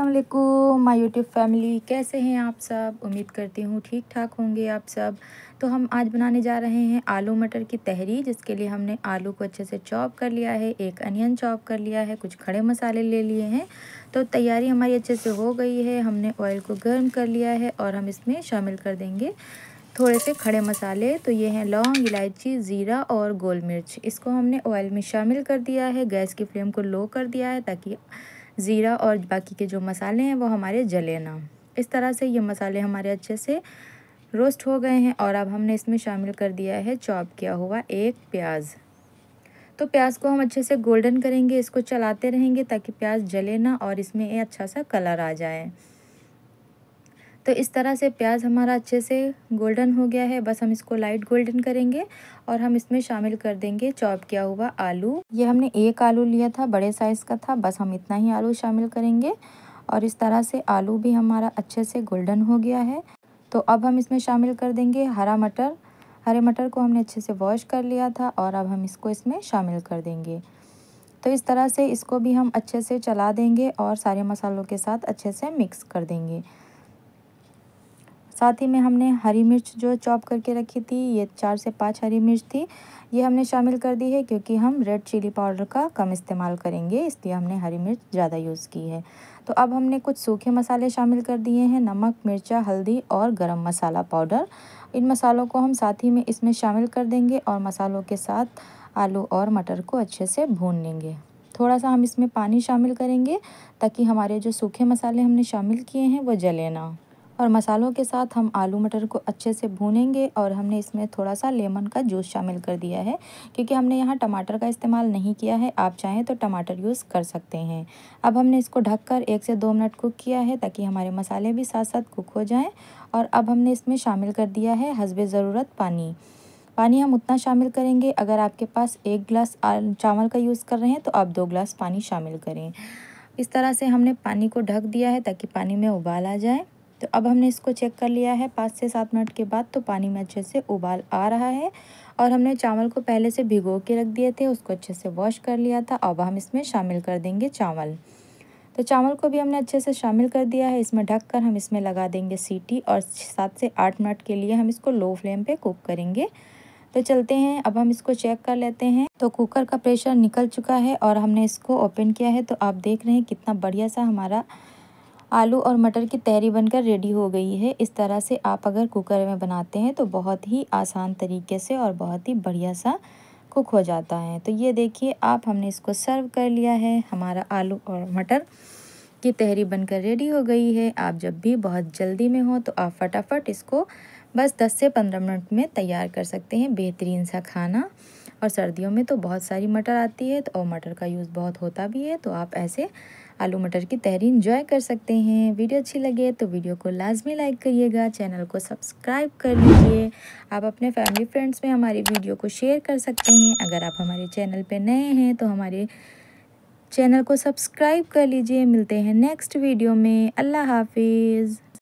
Aslam my YouTube family कैसे हैं आप सब उम्मीद करती हूँ ठीक ठाक होंगे आप सब तो हम आज बनाने जा रहे हैं आलू मटर की तहरी जिसके लिए हमने आलू को अच्छे से चॉप कर लिया है एक अनियन चॉप कर लिया है कुछ खड़े मसाले ले लिए हैं तो तैयारी हमारी अच्छे से हो गई है हमने ऑयल को गर्म कर लिया है और हम इसमें शामिल कर देंगे थोड़े से खड़े मसाले तो ये हैं लौंग इलायची ज़ीरा और गोल मिर्च इसको हमने ऑयल में शामिल कर दिया है गैस की फ्लेम को लो कर दिया है ताकि ज़ीरा और बाकी के जो मसाले हैं वो हमारे जले ना इस तरह से ये मसाले हमारे अच्छे से रोस्ट हो गए हैं और अब हमने इसमें शामिल कर दिया है चॉप किया हुआ एक प्याज तो प्याज को हम अच्छे से गोल्डन करेंगे इसको चलाते रहेंगे ताकि प्याज जले ना और इसमें अच्छा सा कलर आ जाए तो इस तरह से प्याज हमारा अच्छे से गोल्डन हो गया है बस हम इसको लाइट गोल्डन करेंगे और हम इसमें शामिल कर देंगे चॉप किया हुआ आलू ये हमने एक आलू लिया था बड़े साइज़ का था बस हम इतना ही आलू शामिल करेंगे और इस तरह से आलू भी हमारा अच्छे से गोल्डन हो गया है तो अब हम इसमें शामिल कर देंगे हरा मटर हरे मटर को हमने अच्छे से वॉश कर लिया था और अब हम इसको इसमें शामिल कर देंगे तो इस तरह से इसको भी हम अच्छे से चला देंगे और सारे मसालों के साथ अच्छे से मिक्स कर देंगे साथ ही में हमने हरी मिर्च जो चॉप करके रखी थी ये चार से पाँच हरी मिर्च थी ये हमने शामिल कर दी है क्योंकि हम रेड चिली पाउडर का कम इस्तेमाल करेंगे इसलिए हमने हरी मिर्च ज़्यादा यूज़ की है तो अब हमने कुछ सूखे मसाले शामिल कर दिए हैं नमक मिर्चा हल्दी और गरम मसाला पाउडर इन मसालों को हम साथ ही में इसमें शामिल कर देंगे और मसालों के साथ आलू और मटर को अच्छे से भून लेंगे थोड़ा सा हम इसमें पानी शामिल करेंगे ताकि हमारे जो सूखे मसाले हमने शामिल किए हैं वो जले ना और मसालों के साथ हम आलू मटर को अच्छे से भूनेंगे और हमने इसमें थोड़ा सा लेमन का जूस शामिल कर दिया है क्योंकि हमने यहाँ टमाटर का इस्तेमाल नहीं किया है आप चाहें तो टमाटर यूज़ कर सकते हैं अब हमने इसको ढककर एक से दो मिनट कुक किया है ताकि हमारे मसाले भी साथ साथ कुक हो जाएँ और अब हमने इसमें शामिल कर दिया है हसब ज़रूरत पानी पानी हम उतना शामिल करेंगे अगर आपके पास एक गिलास चावल का यूज़ कर रहे हैं तो आप दो गिलास पानी शामिल करें इस तरह से हमने पानी को ढक दिया है ताकि पानी में उबाल आ जाए तो अब हमने इसको चेक कर लिया है पाँच से सात मिनट के बाद तो पानी में अच्छे से उबाल आ रहा है और हमने चावल को पहले से भिगो के रख दिए थे उसको अच्छे से वॉश कर लिया था अब हम इसमें शामिल कर देंगे चावल तो चावल को भी हमने अच्छे से शामिल कर दिया है इसमें ढक कर हम इसमें लगा देंगे सीटी और सात से आठ मिनट के लिए हम इसको लो फ्लेम पे कुक करेंगे तो चलते हैं अब हम इसको चेक कर लेते हैं तो कुकर का प्रेशर निकल चुका है और हमने इसको ओपन किया है तो आप देख रहे हैं कितना बढ़िया सा हमारा आलू और मटर की तहरी बनकर रेडी हो गई है इस तरह से आप अगर कुकर में बनाते हैं तो बहुत ही आसान तरीके से और बहुत ही बढ़िया सा कुक हो जाता है तो ये देखिए आप हमने इसको सर्व कर लिया है हमारा आलू और मटर की तहरी बनकर रेडी हो गई है आप जब भी बहुत जल्दी में हो तो आप फटाफट इसको बस 10 से 15 मिनट में तैयार कर सकते हैं बेहतरीन सा खाना और सर्दियों में तो बहुत सारी मटर आती है तो और मटर का यूज़ बहुत होता भी है तो आप ऐसे आलू मटर की तहरी इंजॉय कर सकते हैं वीडियो अच्छी लगे तो वीडियो को लाजमी लाइक करिएगा चैनल को सब्सक्राइब कर लीजिए आप अपने फैमिली फ्रेंड्स में हमारी वीडियो को शेयर कर सकते हैं अगर आप हमारे चैनल पर नए हैं तो हमारे चैनल को सब्सक्राइब कर लीजिए मिलते हैं नेक्स्ट वीडियो में अल्लाह हाफिज़